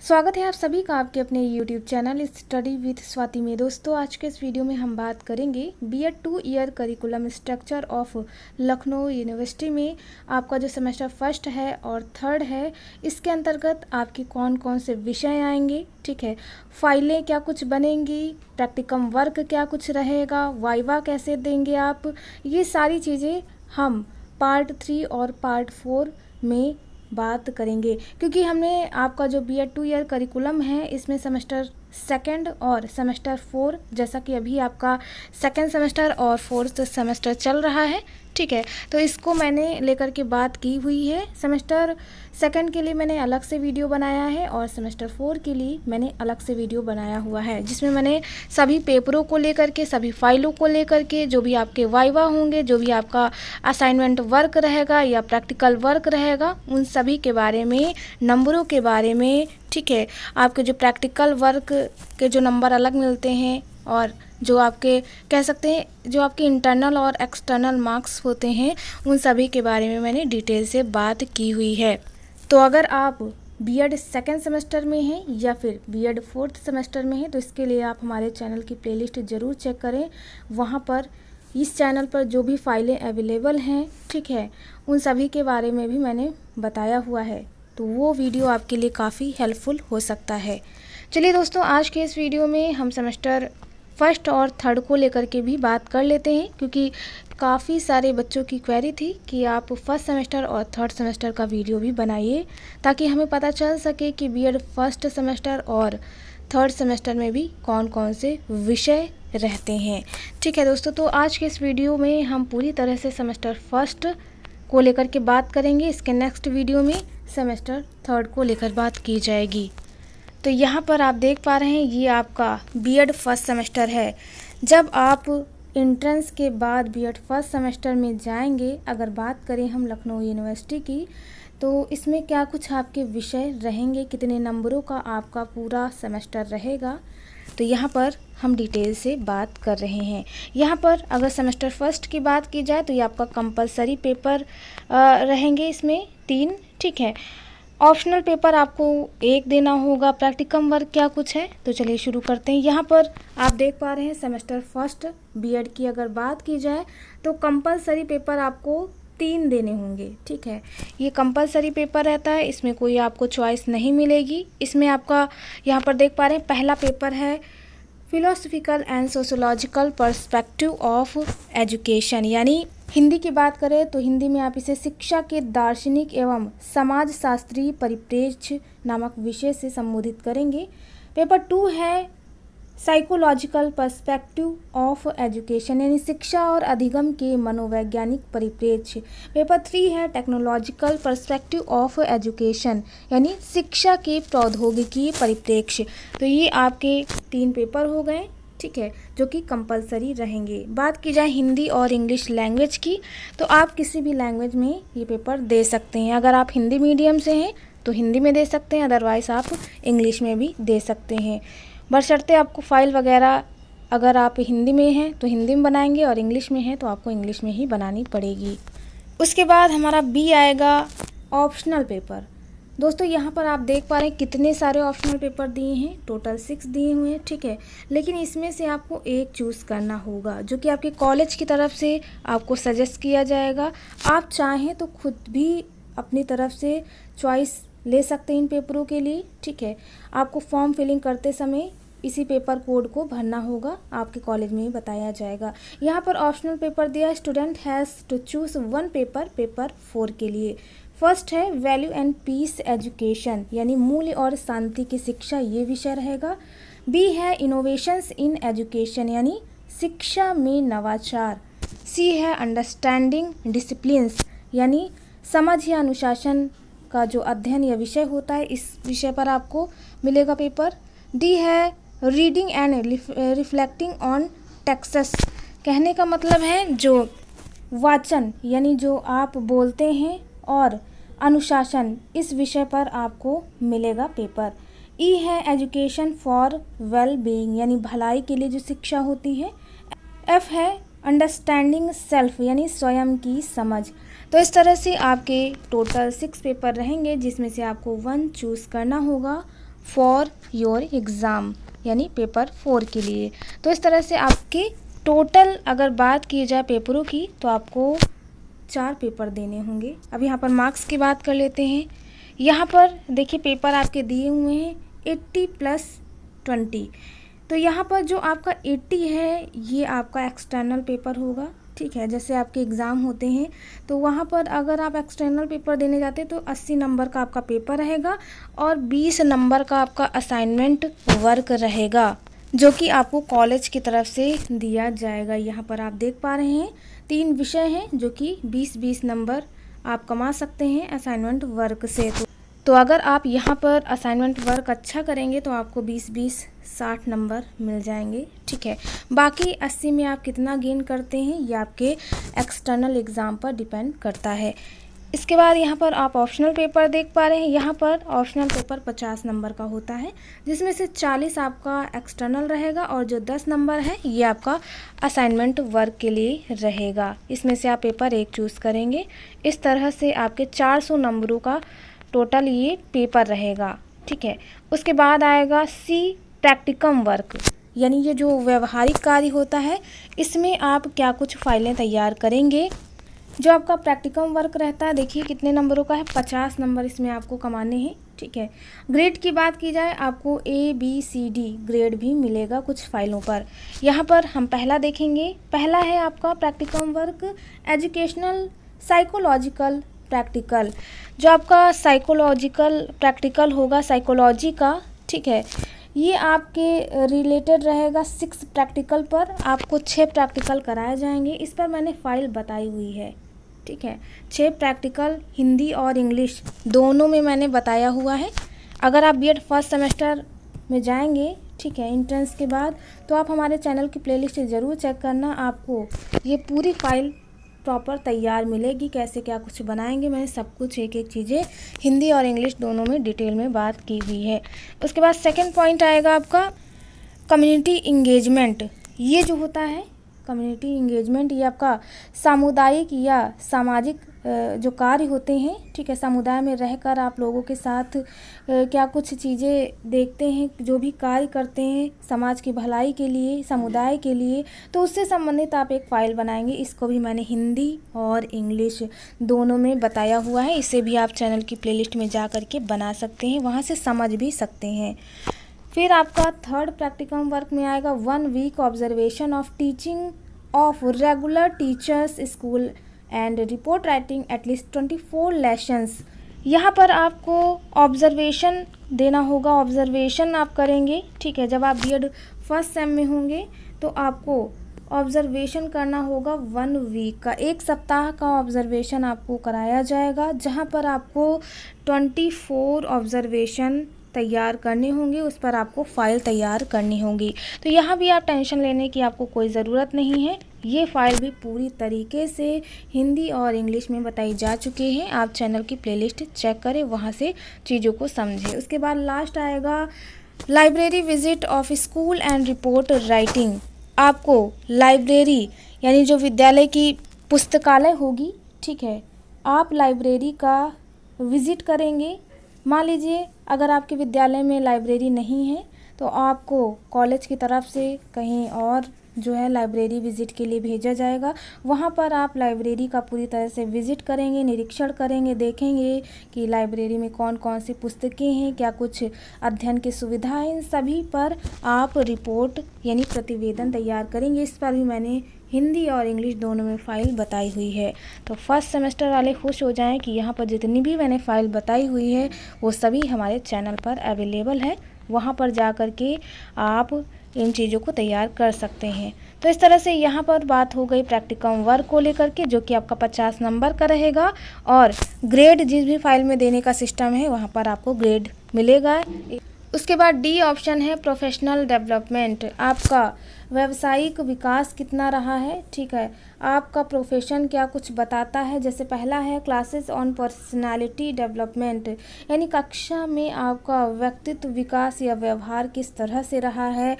स्वागत है आप सभी का आपके अपने YouTube channel study with Swati में दोस्तों आज के इस वीडियो में हम बात करेंगे B Ed two year curriculum structure of Lucknow university में आपका जो सेमेस्टर फर्स्ट है और थर्ड है इसके अंतर्गत आपके कौन कौन से विषय आएंगे ठीक है फाइलें क्या कुछ बनेंगी प्रैक्टिकम वर्क क्या कुछ रहेगा वाइवा कैसे देंगे आप ये सारी चीज़ें हम पार्ट थ्री और पार्ट फोर में बात करेंगे क्योंकि हमने आपका जो B Ed two year curriculum है इसमें सेमेस्टर सेकेंड और सेमेस्टर फोर जैसा कि अभी आपका सेकेंड सेमेस्टर और फोर्थ सेमेस्टर चल रहा है ठीक है तो इसको मैंने लेकर के बात की हुई है सेमेस्टर सेकंड के लिए मैंने अलग से वीडियो बनाया है और सेमेस्टर फोर के लिए मैंने अलग से वीडियो बनाया हुआ है जिसमें मैंने सभी पेपरों को लेकर के सभी फाइलों को लेकर के जो भी आपके वाइवा होंगे जो भी आपका असाइनमेंट वर्क रहेगा या प्रैक्टिकल वर्क रहेगा उन सभी के बारे में नंबरों के बारे में ठीक है आपके जो प्रैक्टिकल वर्क के जो नंबर अलग मिलते हैं और जो आपके कह सकते हैं जो आपके इंटरनल और एक्सटर्नल मार्क्स होते हैं उन सभी के बारे में मैंने डिटेल से बात की हुई है तो अगर आप बी एड सेकेंड सेमेस्टर में हैं या फिर बी एड फोर्थ सेमेस्टर में हैं तो इसके लिए आप हमारे चैनल की प्लेलिस्ट ज़रूर चेक करें वहाँ पर इस चैनल पर जो भी फाइलें अवेलेबल हैं ठीक है उन सभी के बारे में भी मैंने बताया हुआ है तो वो वीडियो आपके लिए काफ़ी हेल्पफुल हो सकता है चलिए दोस्तों आज के इस वीडियो में हम सेमेस्टर फर्स्ट और थर्ड को लेकर के भी बात कर लेते हैं क्योंकि काफ़ी सारे बच्चों की क्वेरी थी कि आप फर्स्ट सेमेस्टर और थर्ड सेमेस्टर का वीडियो भी बनाइए ताकि हमें पता चल सके कि बीएड फर्स्ट सेमेस्टर और थर्ड सेमेस्टर में भी कौन कौन से विषय रहते हैं ठीक है दोस्तों तो आज के इस वीडियो में हम पूरी तरह से सेमेस्टर फर्स्ट को लेकर के बात करेंगे इसके नेक्स्ट वीडियो में सेमेस्टर थर्ड को लेकर बात की जाएगी तो यहाँ पर आप देख पा रहे हैं ये आपका बी फर्स्ट सेमेस्टर है जब आप इंट्रेंस के बाद बी फर्स्ट सेमेस्टर में जाएंगे अगर बात करें हम लखनऊ यूनिवर्सिटी की तो इसमें क्या कुछ आपके विषय रहेंगे कितने नंबरों का आपका पूरा सेमेस्टर रहेगा तो यहाँ पर हम डिटेल से बात कर रहे हैं यहाँ पर अगर सेमेस्टर फर्स्ट की बात की जाए तो ये आपका कंपलसरी पेपर रहेंगे इसमें तीन ठीक है ऑप्शनल पेपर आपको एक देना होगा प्रैक्टिकम वर्क क्या कुछ है तो चलिए शुरू करते हैं यहाँ पर आप देख पा रहे हैं सेमेस्टर फर्स्ट बीएड की अगर बात की जाए तो कंपलसरी पेपर आपको तीन देने होंगे ठीक है ये कंपलसरी पेपर रहता है इसमें कोई आपको चॉइस नहीं मिलेगी इसमें आपका यहाँ पर देख पा रहे हैं पहला पेपर है philosophical and sociological perspective of education यानी हिंदी की बात करें तो हिंदी में आप इसे शिक्षा के दार्शनिक एवं समाजशास्त्रीय परिप्रेक्ष्य नामक विषय से संबोधित करेंगे पेपर टू है साइकोलॉजिकल पर्सपेक्टिव ऑफ एजुकेशन यानी शिक्षा और अधिगम के मनोवैज्ञानिक परिप्रेक्ष्य पेपर थ्री है टेक्नोलॉजिकल पर्सपेक्टिव ऑफ एजुकेशन यानी शिक्षा के प्रौद्योगिकी परिप्रेक्ष्य तो ये आपके तीन पेपर हो गए ठीक है जो कि कंपलसरी रहेंगे बात की जाए हिंदी और इंग्लिश लैंग्वेज की तो आप किसी भी लैंग्वेज में ये पेपर दे सकते हैं अगर आप हिंदी मीडियम से हैं तो हिंदी में दे सकते हैं अदरवाइज़ आप इंग्लिश में भी दे सकते हैं बशर्ते आपको फाइल वगैरह अगर आप हिंदी में हैं तो हिंदी में बनाएंगे और इंग्लिश में हैं तो आपको इंग्लिश में ही बनानी पड़ेगी उसके बाद हमारा बी आएगा ऑप्शनल पेपर दोस्तों यहाँ पर आप देख पा रहे हैं कितने सारे ऑप्शनल पेपर दिए हैं टोटल सिक्स दिए हुए हैं ठीक है लेकिन इसमें से आपको एक चूज़ करना होगा जो कि आपके कॉलेज की तरफ से आपको सजेस्ट किया जाएगा आप चाहें तो खुद भी अपनी तरफ से चॉइस ले सकते हैं इन पेपरों के लिए ठीक है आपको फॉर्म फिलिंग करते समय इसी पेपर कोड को भरना होगा आपके कॉलेज में ही बताया जाएगा यहाँ पर ऑप्शनल पेपर दिया student has to choose one paper paper four के लिए फर्स्ट है वैल्यू एंड पीस एजुकेशन यानी मूल्य और शांति की शिक्षा ये विषय रहेगा बी है इनोवेशंस इन एजुकेशन यानी शिक्षा में नवाचार सी है अंडरस्टैंडिंग डिसिप्लिन यानी समझ या अनुशासन का जो अध्ययन या विषय होता है इस विषय पर आपको मिलेगा पेपर डी है reading and reflecting on texts कहने का मतलब है जो वाचन यानी जो आप बोलते हैं और अनुशासन इस विषय पर आपको मिलेगा पेपर ई है एजुकेशन फॉर वेल बीइंग यानी भलाई के लिए जो शिक्षा होती है एफ है अंडरस्टैंडिंग सेल्फ यानी स्वयं की समझ तो इस तरह से आपके टोटल सिक्स पेपर रहेंगे जिसमें से आपको वन चूज़ करना होगा फॉर योर एग्ज़ाम यानी पेपर फोर के लिए तो इस तरह से आपके टोटल अगर बात की जाए पेपरों की तो आपको चार पेपर देने होंगे अब यहाँ पर मार्क्स की बात कर लेते हैं यहाँ पर देखिए पेपर आपके दिए हुए हैं एट्टी प्लस ट्वेंटी तो यहाँ पर जो आपका एट्टी है ये आपका एक्सटर्नल पेपर होगा ठीक है जैसे आपके एग्ज़ाम होते हैं तो वहाँ पर अगर आप एक्सटर्नल पेपर देने जाते हैं तो 80 नंबर का आपका पेपर रहेगा और 20 नंबर का आपका असाइनमेंट वर्क रहेगा जो कि आपको कॉलेज की तरफ से दिया जाएगा यहाँ पर आप देख पा रहे हैं तीन विषय हैं जो कि बीस बीस नंबर आप कमा सकते हैं असाइनमेंट वर्क से तो तो अगर आप यहाँ पर असाइनमेंट वर्क अच्छा करेंगे तो आपको 20 20 60 नंबर मिल जाएंगे ठीक है बाकी 80 में आप कितना गेन करते हैं ये आपके एक्सटर्नल एग्ज़ाम पर डिपेंड करता है इसके बाद यहाँ पर आप ऑप्शनल पेपर देख पा रहे हैं यहाँ पर ऑप्शनल पेपर 50 नंबर का होता है जिसमें से 40 आपका एक्सटर्नल रहेगा और जो 10 नंबर है ये आपका असाइनमेंट वर्क के लिए रहेगा इसमें से आप पेपर एक चूज़ करेंगे इस तरह से आपके 400 नंबरों का टोटल ये पेपर रहेगा ठीक है उसके बाद आएगा सी प्रैक्टिकम वर्क यानी ये जो व्यवहारिक कार्य होता है इसमें आप क्या कुछ फाइलें तैयार करेंगे जो आपका प्रैक्टिकम वर्क रहता है देखिए कितने नंबरों का है पचास नंबर इसमें आपको कमाने हैं ठीक है ग्रेड की बात की जाए आपको A B C D grade भी मिलेगा कुछ फाइलों पर यहाँ पर हम पहला देखेंगे पहला है आपका practicum work educational psychological practical जो आपका साइकोलॉजिकल प्रैक्टिकल होगा साइकोलॉजी का ठीक है ये आपके रिलेटेड रहेगा सिक्स प्रैक्टिकल पर आपको छः प्रैक्टिकल कराए जाएंगे इस पर मैंने फ़ाइल बताई हुई है ठीक है छः प्रैक्टिकल हिंदी और इंग्लिश दोनों में मैंने बताया हुआ है अगर आप बी फर्स्ट सेमेस्टर में जाएंगे ठीक है इंट्रेंस के बाद तो आप हमारे चैनल की प्लेलिस्ट ज़रूर चेक करना आपको ये पूरी फाइल प्रॉपर तैयार मिलेगी कैसे क्या कुछ बनाएंगे मैंने सब कुछ एक एक चीज़ें हिंदी और इंग्लिश दोनों में डिटेल में बात की हुई है उसके बाद सेकेंड पॉइंट आएगा आपका कम्युनिटी इंगेजमेंट ये जो होता है कम्युनिटी इंगेजमेंट ये आपका सामुदायिक या सामाजिक जो कार्य होते हैं ठीक है समुदाय में रहकर आप लोगों के साथ क्या कुछ चीज़ें देखते हैं जो भी कार्य करते हैं समाज की भलाई के लिए समुदाय के लिए तो उससे संबंधित आप एक फ़ाइल बनाएंगे इसको भी मैंने हिंदी और इंग्लिश दोनों में बताया हुआ है इसे भी आप चैनल की प्लेलिस्ट में जा के बना सकते हैं वहाँ से समझ भी सकते हैं फिर आपका थर्ड प्रैक्टिकम वर्क में आएगा one week observation of teaching of regular teachers school and report writing at least twenty four lessons यहाँ पर आपको ऑब्जर्वेशन देना होगा ऑब्जर्वेशन आप करेंगे ठीक है जब आप बी फर्स्ट सेम में होंगे तो आपको ऑब्जर्वेशन करना होगा वन वीक का एक सप्ताह का ऑब्जर्वेशन आपको कराया जाएगा जहाँ पर आपको ट्वेंटी फोर ऑब्जर्वेशन तैयार करने होंगे उस पर आपको फ़ाइल तैयार करनी होगी तो यहाँ भी आप टेंशन लेने की आपको कोई ज़रूरत नहीं है ये फ़ाइल भी पूरी तरीके से हिंदी और इंग्लिश में बताई जा चुकी है आप चैनल की प्लेलिस्ट चेक करें वहाँ से चीज़ों को समझें उसके बाद लास्ट आएगा library visit of school and report writing आपको लाइब्रेरी यानी जो विद्यालय की पुस्तकालय होगी ठीक है आप लाइब्रेरी का विज़िट करेंगे मान लीजिए अगर आपके विद्यालय में लाइब्रेरी नहीं है तो आपको कॉलेज की तरफ से कहीं और जो है लाइब्रेरी विज़िट के लिए भेजा जाएगा वहाँ पर आप लाइब्रेरी का पूरी तरह से विज़िट करेंगे निरीक्षण करेंगे देखेंगे कि लाइब्रेरी में कौन कौन सी पुस्तकें हैं क्या कुछ अध्ययन की सुविधा है इन सभी पर आप रिपोर्ट यानी प्रतिवेदन तैयार करेंगे इस पर भी मैंने हिंदी और इंग्लिश दोनों में फ़ाइल बताई हुई है तो फर्स्ट सेमेस्टर वाले खुश हो जाएं कि यहाँ पर जितनी भी मैंने फ़ाइल बताई हुई है वो सभी हमारे चैनल पर अवेलेबल है वहाँ पर जा कर के आप इन चीज़ों को तैयार कर सकते हैं तो इस तरह से यहाँ पर बात हो गई प्रैक्टिकम वर्क को लेकर के जो कि आपका 50 नंबर का रहेगा और ग्रेड जिस भी फाइल में देने का सिस्टम है वहाँ पर आपको ग्रेड मिलेगा उसके बाद डी ऑप्शन है प्रोफेशनल डेवलपमेंट आपका व्यवसायिक विकास कितना रहा है ठीक है आपका प्रोफेशन क्या कुछ बताता है जैसे पहला है क्लासेस ऑन पर्सनालिटी डेवलपमेंट यानी कक्षा में आपका व्यक्तित्व विकास या व्यवहार किस तरह से रहा है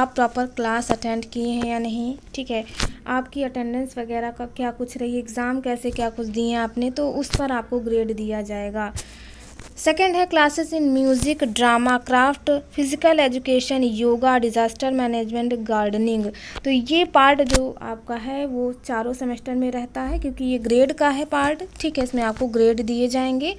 आप प्रॉपर क्लास अटेंड किए हैं या नहीं ठीक है आपकी अटेंडेंस वगैरह का क्या कुछ रही एग्ज़ाम कैसे क्या कुछ दिए आपने तो उस पर आपको ग्रेड दिया जाएगा सेकेंड है classes in music drama craft physical education yoga disaster management gardening तो ये पार्ट जो आपका है वो चारों सेमेस्टर में रहता है क्योंकि ये ग्रेड का है पार्ट ठीक है इसमें आपको ग्रेड दिए जाएंगे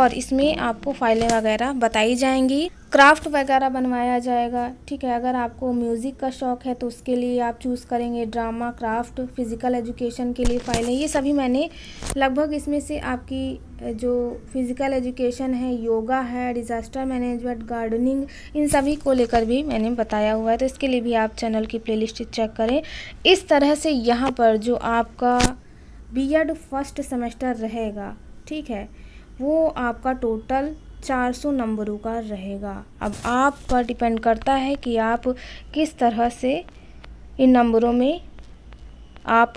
और इसमें आपको फाइलें वगैरह बताई जाएंगी क्राफ्ट वगैरह बनवाया जाएगा ठीक है अगर आपको म्यूज़िक का शौक़ है तो उसके लिए आप चूज़ करेंगे ड्रामा क्राफ्ट फिज़िकल एजुकेशन के लिए फ़ाइलें ये सभी मैंने लगभग इसमें से आपकी जो फिज़िकल एजुकेशन है योगा है डिज़ास्टर मैनेजमेंट गार्डनिंग इन सभी को लेकर भी मैंने बताया हुआ है तो इसके लिए भी आप चैनल की प्ले चेक करें इस तरह से यहाँ पर जो आपका बी फर्स्ट सेमेस्टर रहेगा ठीक है वो आपका टोटल चार सौ नंबरों का रहेगा अब आप पर डिपेंड करता है कि आप किस तरह से इन नंबरों में आप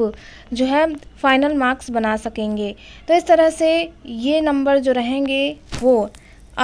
जो है फाइनल मार्क्स बना सकेंगे तो इस तरह से ये नंबर जो रहेंगे वो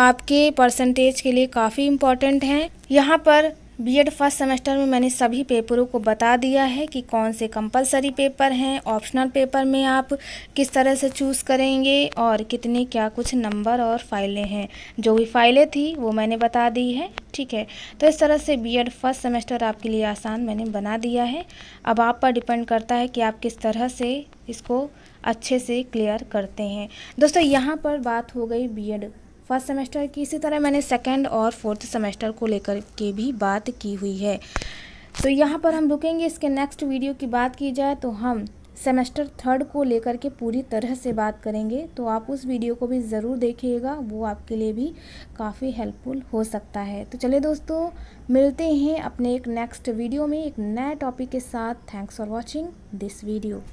आपके परसेंटेज के लिए काफ़ी इम्पॉर्टेंट हैं यहाँ पर बीएड फर्स्ट सेमेस्टर में मैंने सभी पेपरों को बता दिया है कि कौन से कंपलसरी पेपर हैं ऑप्शनल पेपर में आप किस तरह से चूज़ करेंगे और कितने क्या कुछ नंबर और फाइलें हैं जो भी फाइलें थी वो मैंने बता दी है ठीक है तो इस तरह से बीएड फर्स्ट सेमेस्टर आपके लिए आसान मैंने बना दिया है अब आप पर डिपेंड करता है कि आप किस तरह से इसको अच्छे से क्लियर करते हैं दोस्तों यहाँ पर बात हो गई एड फर्स्ट सेमेस्टर की इसी तरह मैंने सेकेंड और फोर्थ सेमेस्टर को लेकर के भी बात की हुई है तो यहाँ पर हम रुकेंगे इसके नेक्स्ट वीडियो की बात की जाए तो हम सेमेस्टर थर्ड को लेकर के पूरी तरह से बात करेंगे तो आप उस वीडियो को भी ज़रूर देखिएगा वो आपके लिए भी काफ़ी हेल्पफुल हो सकता है तो चलिए दोस्तों मिलते हैं अपने एक नेक्स्ट वीडियो में एक नए टॉपिक के साथ thanks for watching this video